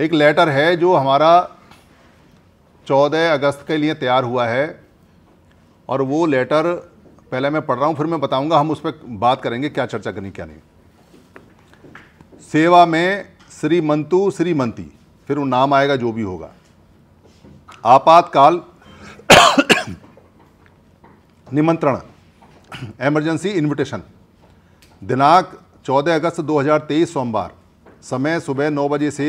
एक लेटर है जो हमारा 14 अगस्त के लिए तैयार हुआ है और वो लेटर पहले मैं पढ़ रहा हूँ फिर मैं बताऊँगा हम उस पर बात करेंगे क्या चर्चा करनी क्या नहीं सेवा में श्री मंतु श्रीमंती फिर वो नाम आएगा जो भी होगा आपातकाल निमंत्रण एमरजेंसी इनविटेशन दिनांक 14 अगस्त 2023 सोमवार समय सुबह नौ बजे से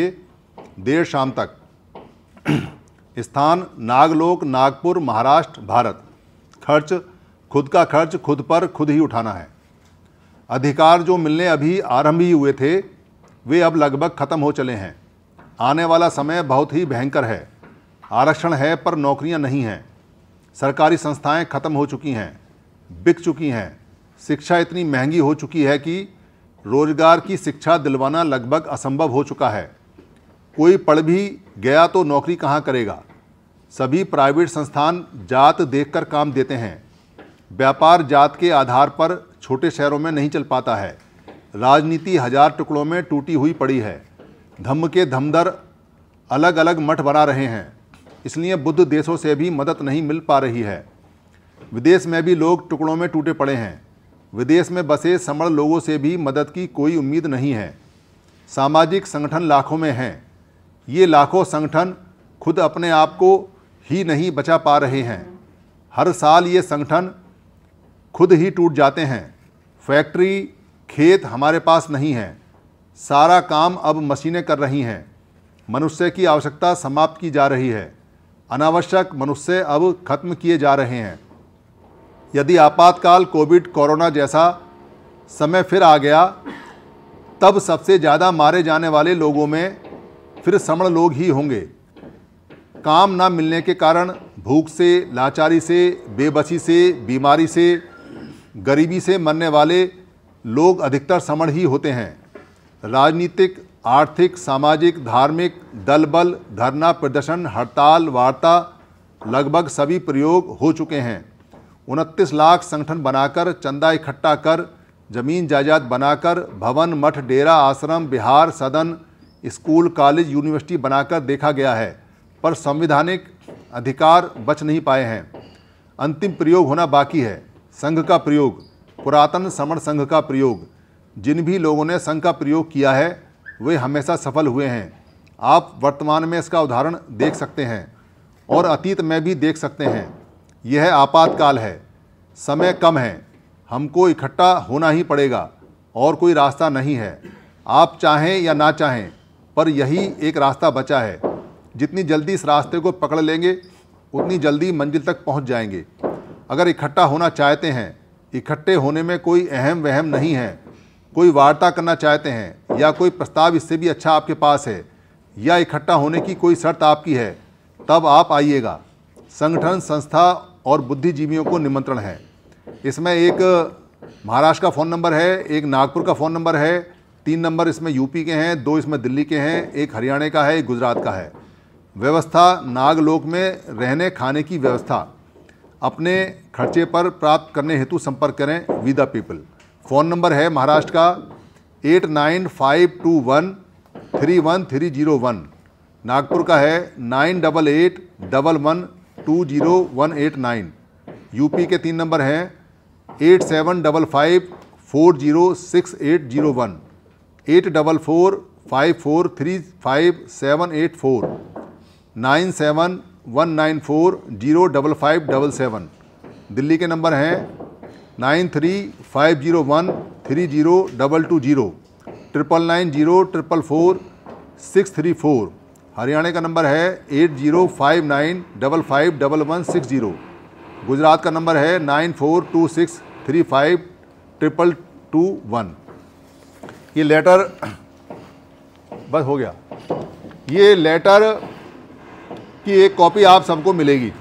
देर शाम तक स्थान नागलोक नागपुर महाराष्ट्र भारत खर्च खुद का खर्च खुद पर खुद ही उठाना है अधिकार जो मिलने अभी आरंभ ही हुए थे वे अब लगभग खत्म हो चले हैं आने वाला समय बहुत ही भयंकर है आरक्षण है पर नौकरियां नहीं हैं सरकारी संस्थाएं खत्म हो चुकी हैं बिक चुकी हैं शिक्षा इतनी महंगी हो चुकी है कि रोजगार की शिक्षा दिलवाना लगभग असंभव हो चुका है कोई पढ़ भी गया तो नौकरी कहाँ करेगा सभी प्राइवेट संस्थान जात देखकर काम देते हैं व्यापार जात के आधार पर छोटे शहरों में नहीं चल पाता है राजनीति हजार टुकड़ों में टूटी हुई पड़ी है धम्म के धमदर अलग अलग मठ बना रहे हैं इसलिए बुद्ध देशों से भी मदद नहीं मिल पा रही है विदेश में भी लोग टुकड़ों में टूटे पड़े हैं विदेश में बसे समण लोगों से भी मदद की कोई उम्मीद नहीं है सामाजिक संगठन लाखों में हैं ये लाखों संगठन खुद अपने आप को ही नहीं बचा पा रहे हैं हर साल ये संगठन खुद ही टूट जाते हैं फैक्ट्री खेत हमारे पास नहीं है सारा काम अब मशीनें कर रही हैं मनुष्य की आवश्यकता समाप्त की जा रही है अनावश्यक मनुष्य अब खत्म किए जा रहे हैं यदि आपातकाल कोविड कोरोना जैसा समय फिर आ गया तब सबसे ज़्यादा मारे जाने वाले लोगों में फिर समण लोग ही होंगे काम ना मिलने के कारण भूख से लाचारी से बेबसी से बीमारी से गरीबी से मरने वाले लोग अधिकतर समण ही होते हैं राजनीतिक आर्थिक सामाजिक धार्मिक दल बल धरना प्रदर्शन हड़ताल वार्ता लगभग सभी प्रयोग हो चुके हैं उनतीस लाख संगठन बनाकर चंदा इकट्ठा कर जमीन जायदाद बनाकर भवन मठ डेरा आश्रम बिहार सदन स्कूल कॉलेज यूनिवर्सिटी बनाकर देखा गया है पर संवैधानिक अधिकार बच नहीं पाए हैं अंतिम प्रयोग होना बाकी है संघ का प्रयोग पुरातन समर संघ का प्रयोग जिन भी लोगों ने संघ का प्रयोग किया है वे हमेशा सफल हुए हैं आप वर्तमान में इसका उदाहरण देख सकते हैं और अतीत में भी देख सकते हैं यह आपातकाल है समय कम है हमको इकट्ठा होना ही पड़ेगा और कोई रास्ता नहीं है आप चाहें या ना चाहें पर यही एक रास्ता बचा है जितनी जल्दी इस रास्ते को पकड़ लेंगे उतनी जल्दी मंजिल तक पहुंच जाएंगे अगर इकट्ठा होना चाहते हैं इकट्ठे होने में कोई अहम वहम नहीं है कोई वार्ता करना चाहते हैं या कोई प्रस्ताव इससे भी अच्छा आपके पास है या इकट्ठा होने की कोई शर्त आपकी है तब आप आइएगा संगठन संस्था और बुद्धिजीवियों को निमंत्रण है इसमें एक महाराष्ट्र का फ़ोन नंबर है एक नागपुर का फ़ोन नंबर है तीन नंबर इसमें यूपी के हैं दो इसमें दिल्ली के हैं एक हरियाणा का है एक गुजरात का है व्यवस्था नागलोक में रहने खाने की व्यवस्था अपने खर्चे पर प्राप्त करने हेतु संपर्क करें विदा पीपल फ़ोन नंबर है महाराष्ट्र का eight nine five two one three one three zero one Nagpur का है nine double eight double one two zero one eight nine UP के तीन नंबर हैं eight seven double five four zero six eight zero one eight double four five four three five seven eight four nine seven one nine four zero double five double seven Delhi के number हैं nine three five zero one three zero double two zero triple nine zero triple four six three four Haryana का number है eight zero five nine double five double one six zero Gujarat का number है nine four two six three five triple two one ये letter बस हो गया ये letter की एक कॉपी आप सबको मिलेगी